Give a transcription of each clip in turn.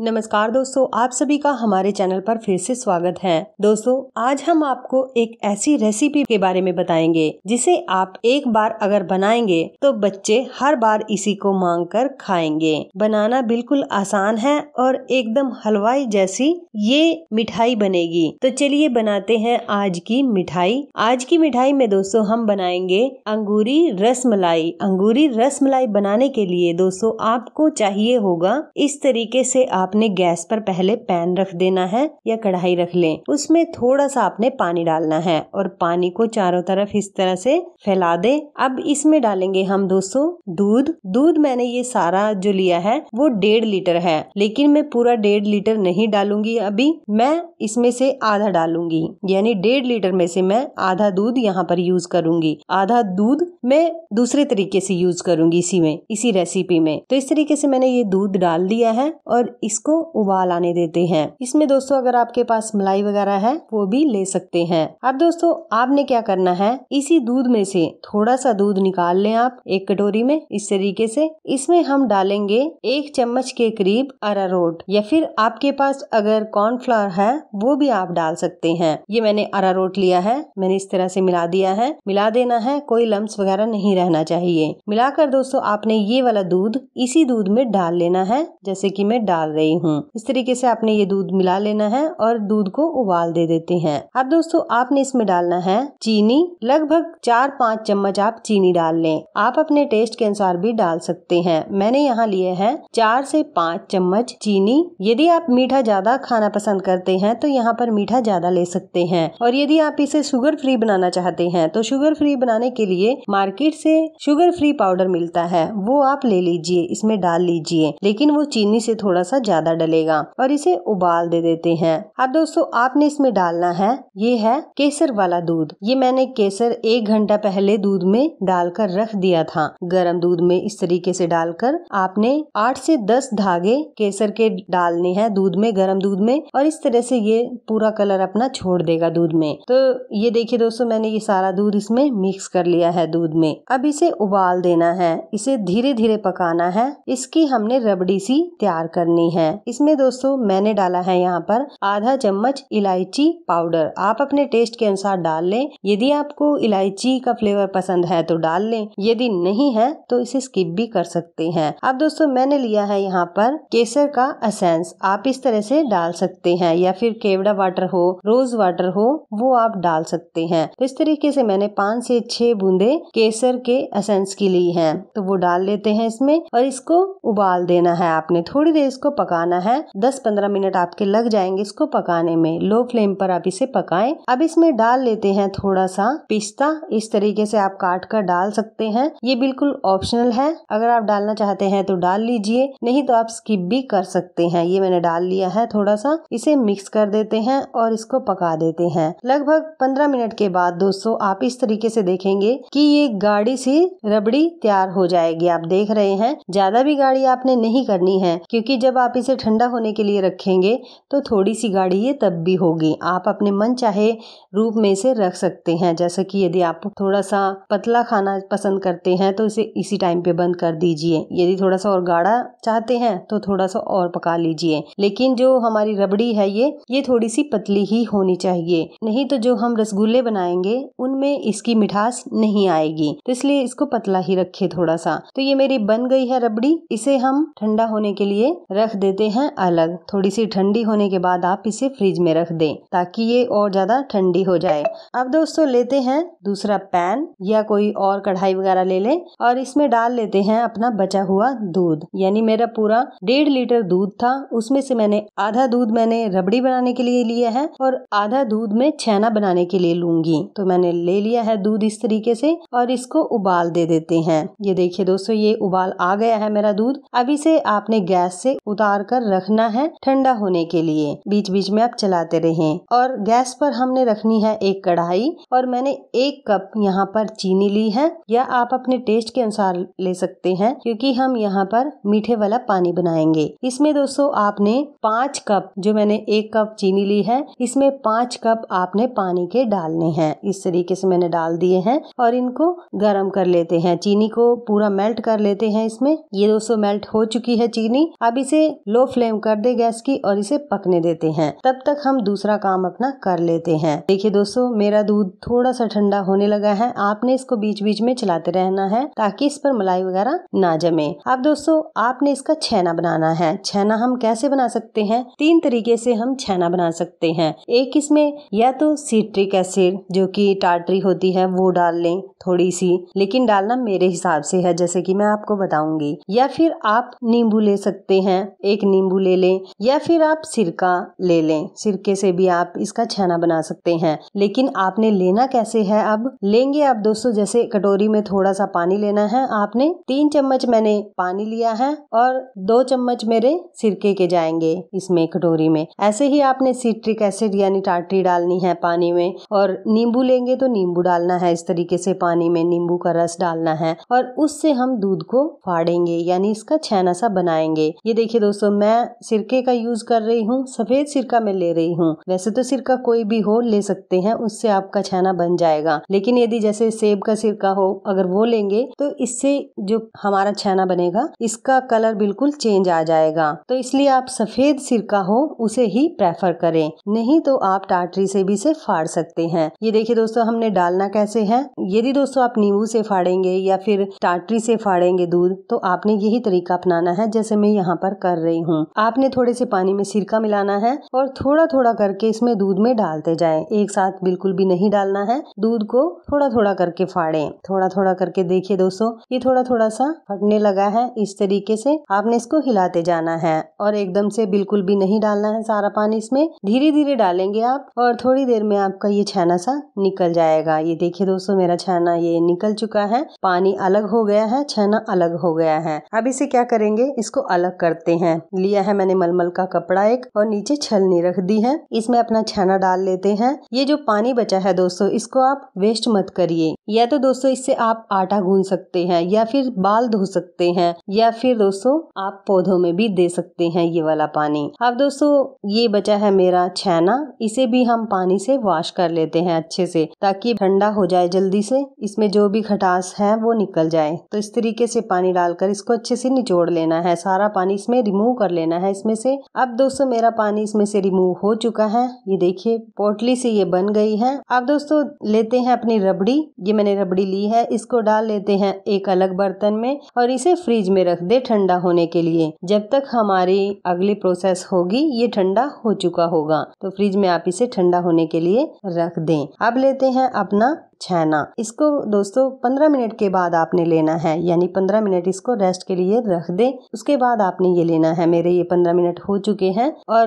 नमस्कार दोस्तों आप सभी का हमारे चैनल पर फिर से स्वागत है दोस्तों आज हम आपको एक ऐसी रेसिपी के बारे में बताएंगे जिसे आप एक बार अगर बनाएंगे तो बच्चे हर बार इसी को मांग कर खाएंगे बनाना बिल्कुल आसान है और एकदम हलवाई जैसी ये मिठाई बनेगी तो चलिए बनाते हैं आज की मिठाई आज की मिठाई में दोस्तों हम बनाएंगे अंगूरी रस मलाई अंगूरी रस मलाई बनाने के लिए दोस्तों आपको चाहिए होगा इस तरीके से आप आपने गैस पर पहले पैन रख देना है या कढ़ाई रख लें उसमें थोड़ा सा आपने पानी डालना है और पानी को चारों तरफ इस तरह से फैला दे अब इसमें डालेंगे हम दोस्तों दूध दूध मैंने ये सारा जो लिया है वो डेढ़ लीटर है लेकिन मैं पूरा डेढ़ लीटर नहीं डालूंगी अभी मैं इसमें से आधा डालूंगी यानी डेढ़ लीटर में से मैं आधा दूध यहाँ पर यूज करूंगी आधा दूध मैं दूसरे तरीके से यूज करूंगी इसी में इसी रेसिपी में तो इस तरीके से मैंने ये दूध डाल दिया है और इसको उबाल आने देते हैं इसमें दोस्तों अगर आपके पास मलाई वगैरह है वो भी ले सकते हैं अब दोस्तों आपने क्या करना है इसी दूध में से थोड़ा सा दूध निकाल लें आप एक कटोरी में इस तरीके से इसमें हम डालेंगे एक चम्मच के करीब अरारोट या फिर आपके पास अगर कॉर्नफ्लावर है वो भी आप डाल सकते हैं ये मैंने अरारोट लिया है मैंने इस तरह से मिला दिया है मिला देना है कोई लम्ब वगैरह वगैरह नहीं रहना चाहिए मिलाकर दोस्तों आपने ये वाला दूध इसी दूध में डाल लेना है जैसे कि मैं डाल रही हूँ इस तरीके से आपने ये दूध मिला लेना है और दूध को उबाल दे देते हैं अब दोस्तों आपने इसमें डालना है चीनी लगभग चार पाँच चम्मच आप चीनी डाल लें आप अपने टेस्ट के अनुसार भी डाल सकते हैं मैंने यहाँ लिए है चार से पाँच चम्मच चीनी यदि आप मीठा ज्यादा खाना पसंद करते हैं तो यहाँ पर मीठा ज्यादा ले सकते हैं और यदि आप इसे शुगर फ्री बनाना चाहते हैं तो शुगर फ्री बनाने के लिए मार्केट से शुगर फ्री पाउडर मिलता है वो आप ले लीजिए इसमें डाल लीजिए लेकिन वो चीनी से थोड़ा सा ज्यादा डलेगा और इसे उबाल दे देते हैं अब दोस्तों आपने इसमें डालना है ये है केसर वाला दूध ये मैंने केसर एक घंटा पहले दूध में डालकर रख दिया था गर्म दूध में इस तरीके से डालकर आपने आठ से दस धागे केसर के डालने हैं दूध में गर्म दूध में और इस तरह से ये पूरा कलर अपना छोड़ देगा दूध में तो ये देखिए दोस्तों मैंने ये सारा दूध इसमें मिक्स कर लिया है दूध दूध में अब इसे उबाल देना है इसे धीरे धीरे पकाना है इसकी हमने रबड़ी सी तैयार करनी है इसमें दोस्तों मैंने डाला है यहाँ पर आधा चम्मच इलायची पाउडर आप अपने टेस्ट के अनुसार डाल लें यदि आपको इलायची का फ्लेवर पसंद है तो डाल लें यदि नहीं है तो इसे स्किप भी कर सकते हैं अब दोस्तों मैंने लिया है यहाँ पर केसर का असेंस आप इस तरह से डाल सकते हैं या फिर केवड़ा वाटर हो रोज वाटर हो वो आप डाल सकते हैं तो इस तरीके से मैंने पाँच से छह बूंदे केसर के असेंस की ली है तो वो डाल लेते हैं इसमें और इसको उबाल देना है आपने थोड़ी देर इसको पकाना है दस पंद्रह मिनट आपके लग जाएंगे इसको पकाने में लो फ्लेम पर आप इसे पकाएं अब इसमें डाल लेते हैं थोड़ा सा पिस्ता इस तरीके से आप काट कर डाल सकते हैं ये बिल्कुल ऑप्शनल है अगर आप डालना चाहते हैं तो डाल लीजिए नहीं तो आप स्किप भी कर सकते हैं ये मैंने डाल लिया है थोड़ा सा इसे मिक्स कर देते हैं और इसको पका देते हैं लगभग पंद्रह मिनट के बाद दोस्तों आप इस तरीके से देखेंगे कि ये एक गाड़ी सी रबड़ी तैयार हो जाएगी आप देख रहे हैं ज्यादा भी गाड़ी आपने नहीं करनी है क्योंकि जब आप इसे ठंडा होने के लिए रखेंगे तो थोड़ी सी गाड़ी ये तब भी होगी आप अपने मन चाहे रूप में इसे रख सकते हैं जैसे कि यदि आप थोड़ा सा पतला खाना पसंद करते हैं तो इसे इसी टाइम पे बंद कर दीजिए यदि थोड़ा सा और गाढ़ा चाहते हैं तो थोड़ा सा और पका लीजिए लेकिन जो हमारी रबड़ी है ये ये थोड़ी सी पतली ही होनी चाहिए नहीं तो जो हम रसगुल्ले बनाएंगे उनमें इसकी मिठास नहीं आएगी जाएगी तो इसलिए इसको पतला ही रखे थोड़ा सा तो ये मेरी बन गई है रबड़ी इसे हम ठंडा होने के लिए रख देते हैं अलग थोड़ी सी ठंडी होने के बाद आप इसे फ्रिज में रख दें ताकि ये और ज्यादा ठंडी हो जाए अब दोस्तों लेते हैं दूसरा पैन या कोई और कढ़ाई वगैरह ले लें और इसमें डाल लेते हैं अपना बचा हुआ दूध यानी मेरा पूरा डेढ़ लीटर दूध था उसमें से मैंने आधा दूध मैंने रबड़ी बनाने के लिए लिया है और आधा दूध में छैना बनाने के लिए लूंगी तो मैंने ले लिया है दूध इस तरीके से और और इसको उबाल दे देते हैं ये देखिए दोस्तों ये उबाल आ गया है मेरा दूध अब इसे आपने गैस से उतार कर रखना है ठंडा होने के लिए बीच बीच में आप चलाते रहे और गैस पर हमने रखनी है एक कढ़ाई और मैंने एक कप यहाँ पर चीनी ली है या आप अपने टेस्ट के अनुसार ले सकते हैं क्योंकि हम यहाँ पर मीठे वाला पानी बनाएंगे इसमें दोस्तों आपने पाँच कप जो मैंने एक कप चीनी ली है इसमें पाँच कप आपने पानी के डालने हैं इस तरीके से मैंने डाल दिए हैं और इनको गर्म कर लेते हैं चीनी को पूरा मेल्ट कर लेते हैं इसमें ये दोस्तों मेल्ट हो चुकी है चीनी अब इसे लो फ्लेम कर दे गैस की और इसे पकने देते हैं तब तक हम दूसरा काम अपना कर लेते हैं देखिए दोस्तों मेरा दूध थोड़ा सा ठंडा होने लगा है आपने इसको बीच बीच में चलाते रहना है ताकि इस पर मलाई वगैरह ना जमे अब दोस्तों आपने इसका छेना बनाना है छेना हम कैसे बना सकते हैं तीन तरीके से हम छेना बना सकते हैं एक इसमें या तो सीट्रिक एसिड जो कि टाटरी होती है वो डाल लें थोड़ी थोड़ी सी लेकिन डालना मेरे हिसाब से है जैसे कि मैं आपको बताऊंगी या फिर आप नींबू ले सकते हैं एक नींबू ले लें या फिर आप सिरका ले लें सिरके से भी आप इसका छाना बना सकते हैं लेकिन आपने लेना कैसे है अब लेंगे आप दोस्तों जैसे कटोरी में थोड़ा सा पानी लेना है आपने तीन चम्मच मैंने पानी लिया है और दो चम्मच मेरे सिरके के जाएंगे इसमें कटोरी में ऐसे ही आपने सिट्रिक एसिड यानी टाटरी डालनी है पानी में और नींबू लेंगे तो नींबू डालना है इस तरीके से पानी में नींबू का रस डालना है और उससे हम दूध को फाड़ेंगे यानी इसका छैना सा बनाएंगे ये देखिए दोस्तों मैं सिरके का यूज कर रही हूँ सफेद सिरका मैं ले रही हूँ वैसे तो सिरका कोई भी हो ले सकते हैं उससे आपका छैना बन जाएगा लेकिन यदि जैसे सेब का सिरका हो अगर वो लेंगे तो इससे जो हमारा छैना बनेगा इसका कलर बिल्कुल चेंज आ जाएगा तो इसलिए आप सफेद सिरका हो उसे ही प्रेफर करें नहीं तो आप टाटरी से भी से फाड़ सकते हैं ये देखिए दोस्तों हमने डालना कैसे है यदि दोस्तों आप नींबू से फाड़ेंगे या फिर टाटरी से फाड़ेंगे दूध तो आपने यही तरीका अपनाना है जैसे मैं यहाँ पर कर रही हूँ आपने थोड़े से पानी में सिरका मिलाना है और थोड़ा थोड़ा करके इसमें दूध में डालते जाए एक साथ बिल्कुल भी नहीं डालना है दूध को थोड़ा थोड़ा करके फाड़े थोड़ा थोड़ा करके देखिए दोस्तों ये थोड़ा थोड़ा सा फटने लगा है इस तरीके से आपने इसको हिलाते जाना है और एकदम से बिल्कुल भी नहीं डालना है सारा पानी इसमें धीरे धीरे डालेंगे आप और थोड़ी देर में आपका ये छाना सा निकल जाएगा ये देखिए दोस्तों मेरा छाना ये निकल चुका है पानी अलग हो गया है छेना अलग हो गया है अब इसे क्या करेंगे इसको अलग करते हैं लिया है मैंने मलमल का कपड़ा एक और नीचे छलनी रख दी है इसमें अपना छेना डाल लेते हैं ये जो पानी बचा है दोस्तों इसको आप वेस्ट मत करिए या तो दोस्तों इससे आप आटा गून सकते हैं या फिर बाल धो सकते हैं या फिर दोस्तों आप पौधों में भी दे सकते हैं ये वाला पानी अब दोस्तों ये बचा है मेरा छेना इसे भी हम पानी से वॉश कर लेते हैं अच्छे से ताकि ठंडा हो जाए जल्दी से इसमें में जो भी खटास है वो निकल जाए तो इस तरीके से पानी डालकर इसको अच्छे से निचोड़ लेना है सारा पानी इसमें रिमूव कर लेना है इसमें से अब दोस्तों मेरा पानी इसमें से रिमूव हो चुका है ये देखिए पोटली से ये बन गई है अब दोस्तों लेते हैं अपनी रबड़ी ये मैंने रबड़ी ली है इसको डाल लेते हैं एक अलग बर्तन में और इसे फ्रिज में रख दे ठंडा होने के लिए जब तक हमारी अगली प्रोसेस होगी ये ठंडा हो चुका होगा तो फ्रिज में आप इसे ठंडा होने के लिए रख दें अब लेते हैं अपना छैना इसको दोस्तों पंद्रह मिनट के बाद आपने लेना है यानी पंद्रह मिनट इसको रेस्ट के लिए रख दें उसके बाद आपने ये लेना है मेरे ये पंद्रह मिनट हो चुके हैं और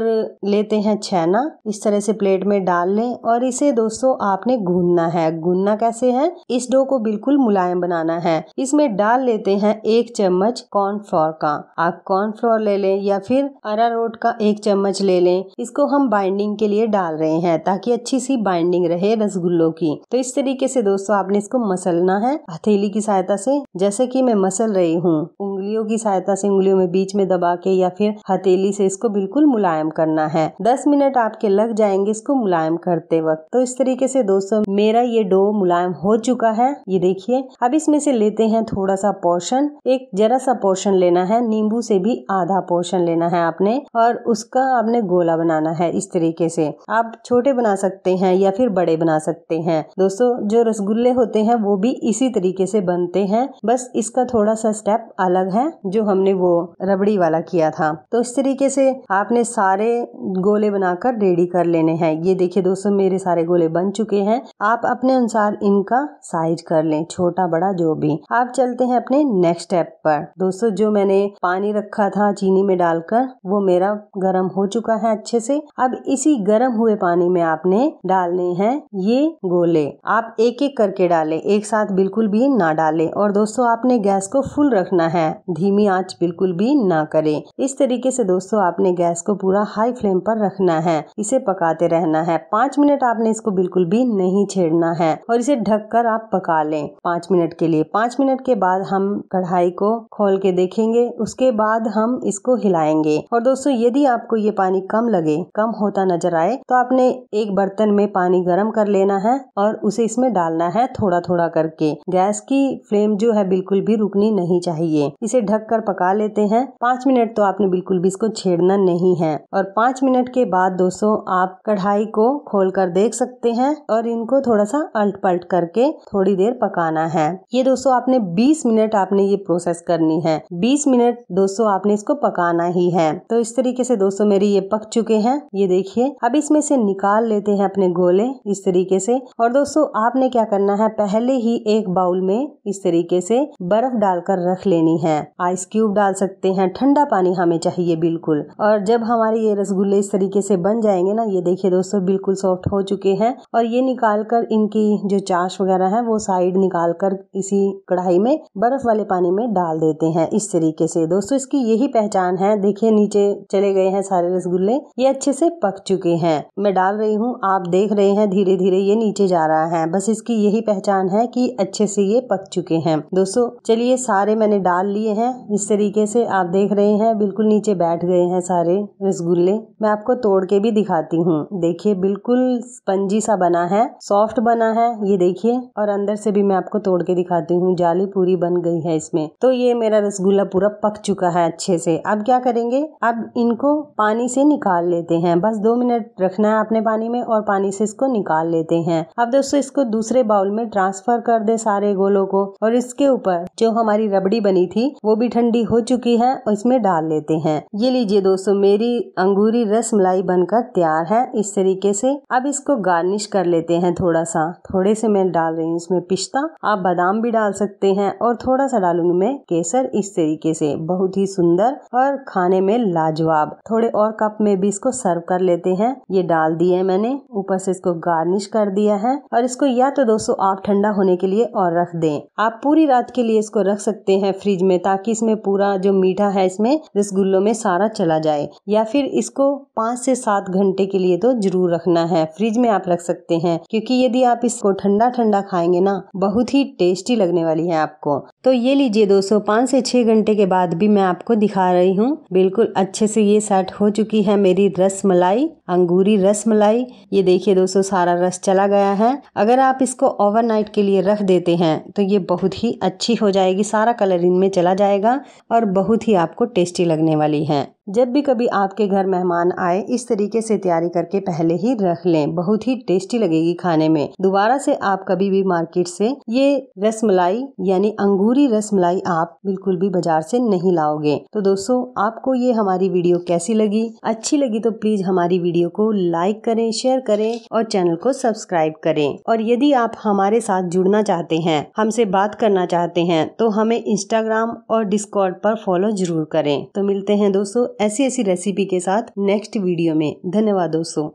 लेते हैं छैना इस तरह से प्लेट में डाल लें और इसे दोस्तों आपने गूंदना है गूंदना कैसे है इस डो को बिल्कुल मुलायम बनाना है इसमें डाल लेते हैं एक चम्मच कॉर्नफ्लोर का आप कॉर्नफ्लोर ले लें या फिर अरारोट का एक चम्मच ले लें इसको हम बाइंडिंग के लिए डाल रहे हैं ताकि अच्छी सी बाइंडिंग रहे रसगुल्लों की तो इस तरीके तरीके से दोस्तों आपने इसको मसलना है हथेली की सहायता से जैसे कि मैं मसल रही हूँ उंगलियों की सहायता से उंगलियों में बीच में दबा के या फिर हथेली से इसको बिल्कुल मुलायम करना है दस मिनट आपके लग जाएंगे इसको मुलायम करते वक्त तो इस तरीके से दोस्तों मेरा ये डो मुलायम हो चुका है ये देखिए अब इसमें से लेते हैं थोड़ा सा पोर्शन एक जरा सा पोर्शन लेना है नींबू से भी आधा पोर्शन लेना है आपने और उसका आपने गोला बनाना है इस तरीके से आप छोटे बना सकते हैं या फिर बड़े बना सकते हैं दोस्तों जो रसगुल्ले होते हैं वो भी इसी तरीके से बनते हैं बस इसका थोड़ा सा स्टेप अलग है जो हमने वो रबड़ी वाला किया था तो इस तरीके से आपने सारे गोले बनाकर रेडी कर लेने हैं ये देखिए दोस्तों मेरे सारे गोले बन चुके हैं आप अपने अनुसार इनका साइज कर लें छोटा बड़ा जो भी आप चलते हैं अपने नेक्स्ट स्टेप पर दोस्तों जो मैंने पानी रखा था चीनी में डालकर वो मेरा गर्म हो चुका है अच्छे से अब इसी गर्म हुए पानी में आपने डालने हैं ये गोले आप एक एक करके डालें एक साथ बिल्कुल भी ना डालें और दोस्तों आपने गैस को फुल रखना है धीमी आंच बिल्कुल भी ना करें इस तरीके से दोस्तों आपने गैस को पूरा हाई फ्लेम पर रखना है इसे पकाते रहना है पाँच मिनट आपने इसको बिल्कुल भी नहीं छेड़ना है और इसे कर आप पका लें पाँच मिनट के लिए पाँच मिनट के बाद हम कढ़ाई को खोल के देखेंगे उसके बाद हम इसको हिलाएंगे और दोस्तों यदि आपको ये पानी कम लगे कम होता नजर आए तो आपने एक बर्तन में पानी गर्म कर लेना है और उसे इसमें इसमें डालना है थोड़ा थोड़ा करके गैस की फ्लेम जो है बिल्कुल भी रुकनी नहीं चाहिए इसे ढक कर पका लेते हैं पाँच मिनट तो आपने बिल्कुल भी इसको छेड़ना नहीं है और पाँच मिनट के बाद दोस्तों आप कढ़ाई को खोल कर देख सकते हैं और इनको थोड़ा सा अल्ट पलट करके थोड़ी देर पकाना है ये दोस्तों आपने बीस मिनट आपने ये प्रोसेस करनी है बीस मिनट दोस्तों आपने इसको पकाना ही है तो इस तरीके से दोस्तों मेरी ये पक चुके हैं ये देखिए अब इसमें से निकाल लेते हैं अपने गोले इस तरीके से और दोस्तों आप आपने क्या करना है पहले ही एक बाउल में इस तरीके से बर्फ डालकर रख लेनी है आइस क्यूब डाल सकते हैं ठंडा पानी हमें चाहिए बिल्कुल और जब हमारे ये रसगुल्ले इस तरीके से बन जाएंगे ना ये देखिए दोस्तों बिल्कुल सॉफ्ट हो चुके हैं और ये निकाल कर इनकी जो चाश वगैरह है वो साइड निकाल कर इसी कढ़ाई में बर्फ वाले पानी में डाल देते हैं इस तरीके से दोस्तों इसकी यही पहचान है देखिए नीचे चले गए हैं सारे रसगुल्ले ये अच्छे से पक चुके हैं मैं डाल रही हूँ आप देख रहे हैं धीरे धीरे ये नीचे जा रहा है बस पल्सेस की यही पहचान है कि अच्छे से ये पक चुके हैं दोस्तों चलिए सारे मैंने डाल लिए हैं इस तरीके से आप देख रहे हैं बिल्कुल नीचे बैठ गए हैं सारे रसगुल्ले मैं आपको तोड़ के भी दिखाती हूँ देखिए बिल्कुल स्पंजी सा बना है सॉफ्ट बना है ये देखिए और अंदर से भी मैं आपको तोड़ के दिखाती हूँ जाली पूरी बन गई है इसमें तो ये मेरा रसगुल्ला पूरा पक चुका है अच्छे से अब क्या करेंगे अब इनको पानी से निकाल लेते हैं बस दो मिनट रखना है आपने पानी में और पानी से इसको निकाल लेते हैं अब दोस्तों इसको दूसरे बाउल में ट्रांसफर कर दे सारे गोलों को और इसके ऊपर जो हमारी रबड़ी बनी थी वो भी ठंडी हो चुकी है और इसमें डाल लेते हैं ये लीजिए दोस्तों मेरी अंगूरी रस मलाई बनकर तैयार है इस तरीके से अब इसको गार्निश कर लेते हैं थोड़ा सा थोड़े से मैं डाल रही हूँ इसमें पिस्ता आप बादाम भी डाल सकते हैं और थोड़ा सा डालूंगी मैं केसर इस तरीके से बहुत ही सुंदर और खाने में लाजवाब थोड़े और कप में भी इसको सर्व कर लेते हैं ये डाल दिए मैंने ऊपर से इसको गार्निश कर दिया है और इसको या या तो दोस्तों आप ठंडा होने के लिए और रख दें आप पूरी रात के लिए इसको रख सकते हैं फ्रिज में ताकि इसमें पूरा जो मीठा है इसमें रसगुल्लों में सारा चला जाए या फिर इसको पाँच से सात घंटे के लिए तो जरूर रखना है फ्रिज में आप रख सकते हैं क्योंकि यदि आप इसको ठंडा ठंडा खाएंगे ना बहुत ही टेस्टी लगने वाली है आपको तो ये लीजिए दोस्तों पाँच से छह घंटे के बाद भी मैं आपको दिखा रही हूँ बिल्कुल अच्छे से ये सेट हो चुकी है मेरी रस मलाई अंगूरी रस मलाई ये देखिए दोस्तों सारा रस चला गया है अगर आप इसको ओवरनाइट के लिए रख देते हैं तो ये बहुत ही अच्छी हो जाएगी सारा कलर इनमें चला जाएगा और बहुत ही आपको टेस्टी लगने वाली है जब भी कभी आपके घर मेहमान आए इस तरीके से तैयारी करके पहले ही रख लें बहुत ही टेस्टी लगेगी खाने में दोबारा से आप कभी भी मार्केट से ये रस मलाई यानी अंगूरी रस मलाई आप बिल्कुल भी बाजार से नहीं लाओगे तो दोस्तों आपको ये हमारी वीडियो कैसी लगी अच्छी लगी तो प्लीज हमारी वीडियो को लाइक करें शेयर करें और चैनल को सब्सक्राइब करें और यदि आप हमारे साथ जुड़ना चाहते हैं हमसे बात करना चाहते हैं तो हमें इंस्टाग्राम और डिस्कॉर्ड पर फॉलो जरूर करें तो मिलते हैं दोस्तों ऐसी ऐसी रेसिपी के साथ नेक्स्ट वीडियो में धन्यवाद दोस्तों